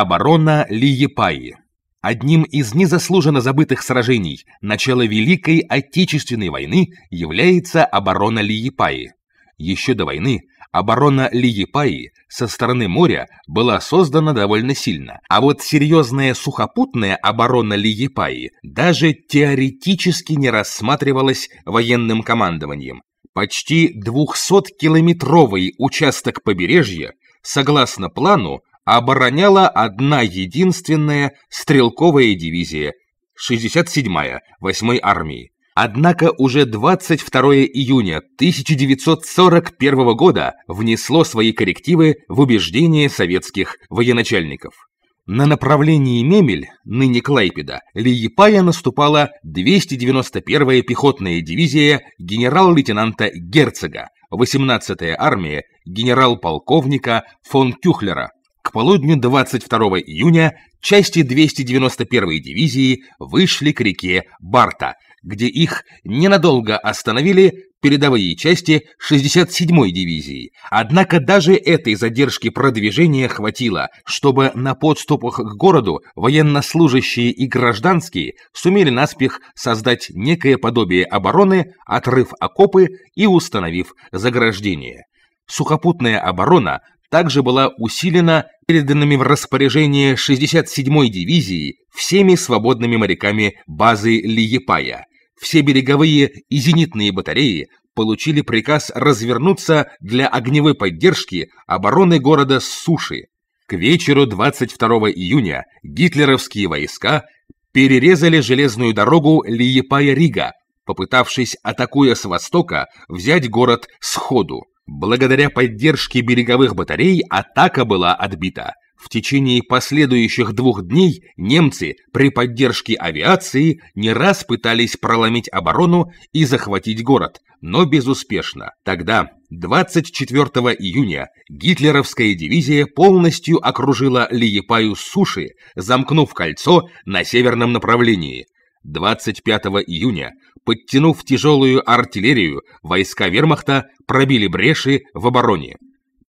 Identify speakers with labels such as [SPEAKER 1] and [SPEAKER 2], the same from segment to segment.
[SPEAKER 1] Оборона Лиепаи. Одним из незаслуженно забытых сражений начала Великой Отечественной войны является оборона Лиепаи. Еще до войны оборона Лиепаи со стороны моря была создана довольно сильно, а вот серьезная сухопутная оборона Лиепаи даже теоретически не рассматривалась военным командованием. Почти 200-километровый участок побережья, согласно плану, обороняла одна единственная стрелковая дивизия, 67-я, 8-й армии. Однако уже 22 июня 1941 года внесло свои коррективы в убеждения советских военачальников. На направлении Мемель, ныне Клайпеда, Лиепая наступала 291-я пехотная дивизия генерал-лейтенанта Герцога, 18-я армия генерал-полковника фон Кюхлера, к полудню 22 июня части 291-й дивизии вышли к реке Барта, где их ненадолго остановили передовые части 67-й дивизии. Однако даже этой задержки продвижения хватило, чтобы на подступах к городу военнослужащие и гражданские сумели наспех создать некое подобие обороны, отрыв окопы и установив заграждение сухопутная оборона также была усилена переданными в распоряжение 67-й дивизии всеми свободными моряками базы Лиепая. Все береговые и зенитные батареи получили приказ развернуться для огневой поддержки обороны города с суши. К вечеру 22 июня гитлеровские войска перерезали железную дорогу Лиепая-Рига, попытавшись, атакуя с востока, взять город сходу. Благодаря поддержке береговых батарей атака была отбита. В течение последующих двух дней немцы при поддержке авиации не раз пытались проломить оборону и захватить город, но безуспешно. Тогда, 24 июня, гитлеровская дивизия полностью окружила Лиепаю с суши, замкнув кольцо на северном направлении. 25 июня, подтянув тяжелую артиллерию, войска вермахта пробили бреши в обороне.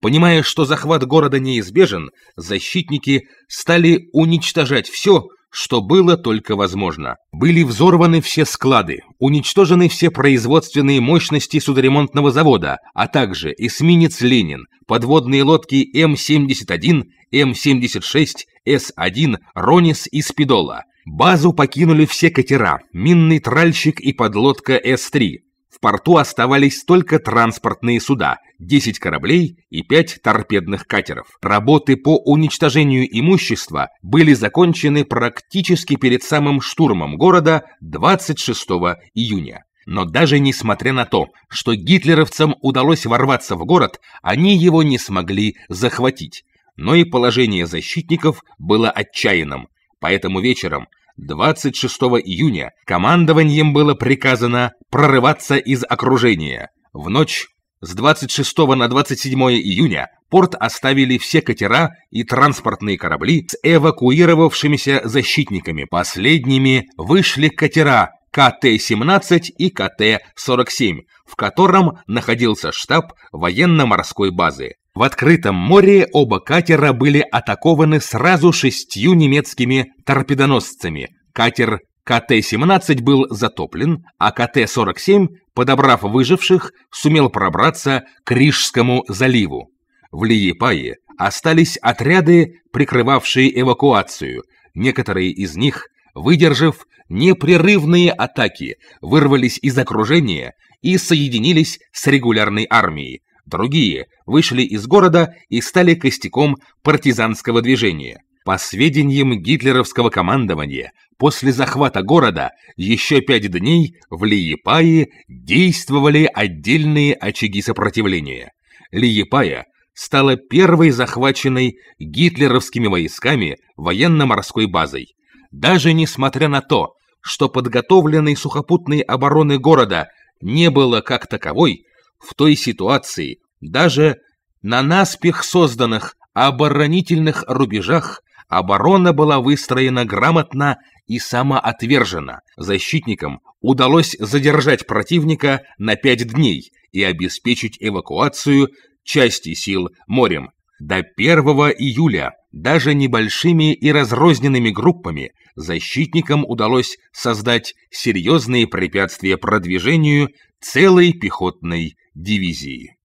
[SPEAKER 1] Понимая, что захват города неизбежен, защитники стали уничтожать все, что было только возможно. Были взорваны все склады, уничтожены все производственные мощности судоремонтного завода, а также эсминец «Ленин», подводные лодки М-71, М-76, С-1, «Ронис» и «Спидола», Базу покинули все катера, минный тральщик и подлодка С-3. В порту оставались только транспортные суда, 10 кораблей и 5 торпедных катеров. Работы по уничтожению имущества были закончены практически перед самым штурмом города 26 июня. Но даже несмотря на то, что гитлеровцам удалось ворваться в город, они его не смогли захватить. Но и положение защитников было отчаянным. Поэтому вечером 26 июня командованием было приказано прорываться из окружения. В ночь с 26 на 27 июня порт оставили все катера и транспортные корабли с эвакуировавшимися защитниками. Последними вышли катера КТ-17 и КТ-47, в котором находился штаб военно-морской базы. В открытом море оба катера были атакованы сразу шестью немецкими торпедоносцами. Катер КТ-17 был затоплен, а КТ-47, подобрав выживших, сумел пробраться к Рижскому заливу. В Лиепае остались отряды, прикрывавшие эвакуацию. Некоторые из них, выдержав непрерывные атаки, вырвались из окружения и соединились с регулярной армией, Другие вышли из города и стали костяком партизанского движения. По сведениям гитлеровского командования, после захвата города еще пять дней в Лиепае действовали отдельные очаги сопротивления. Лиепая стала первой захваченной гитлеровскими войсками военно-морской базой. Даже несмотря на то, что подготовленной сухопутной обороны города не было как таковой, в той ситуации даже на наспех созданных оборонительных рубежах оборона была выстроена грамотно и самоотверженно. Защитникам удалось задержать противника на пять дней и обеспечить эвакуацию части сил морем. До 1 июля даже небольшими и разрозненными группами защитникам удалось создать серьезные препятствия продвижению целой пехотной дивизии.